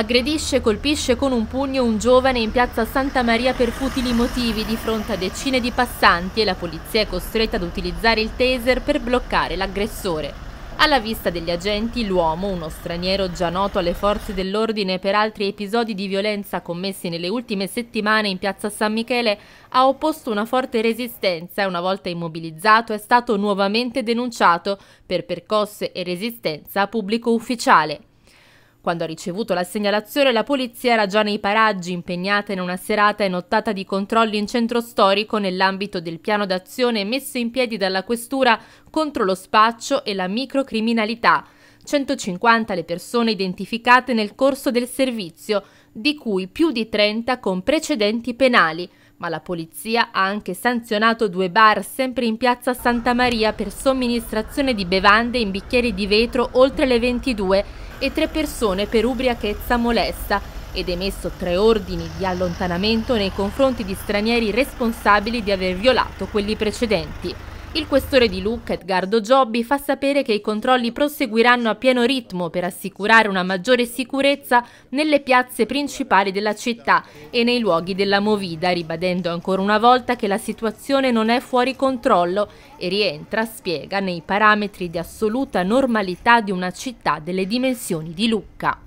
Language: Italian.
Aggredisce e colpisce con un pugno un giovane in piazza Santa Maria per futili motivi di fronte a decine di passanti e la polizia è costretta ad utilizzare il taser per bloccare l'aggressore. Alla vista degli agenti, l'uomo, uno straniero già noto alle forze dell'ordine per altri episodi di violenza commessi nelle ultime settimane in piazza San Michele, ha opposto una forte resistenza e una volta immobilizzato è stato nuovamente denunciato per percosse e resistenza a pubblico ufficiale. Quando ha ricevuto la segnalazione la polizia era già nei paraggi, impegnata in una serata e nottata di controlli in centro storico nell'ambito del piano d'azione messo in piedi dalla questura contro lo spaccio e la microcriminalità. 150 le persone identificate nel corso del servizio, di cui più di 30 con precedenti penali, ma la polizia ha anche sanzionato due bar sempre in piazza Santa Maria per somministrazione di bevande in bicchieri di vetro oltre le 22 e tre persone per ubriachezza molesta ed emesso tre ordini di allontanamento nei confronti di stranieri responsabili di aver violato quelli precedenti. Il questore di Lucca, Edgardo Giobbi, fa sapere che i controlli proseguiranno a pieno ritmo per assicurare una maggiore sicurezza nelle piazze principali della città e nei luoghi della Movida, ribadendo ancora una volta che la situazione non è fuori controllo e rientra, spiega, nei parametri di assoluta normalità di una città delle dimensioni di Lucca.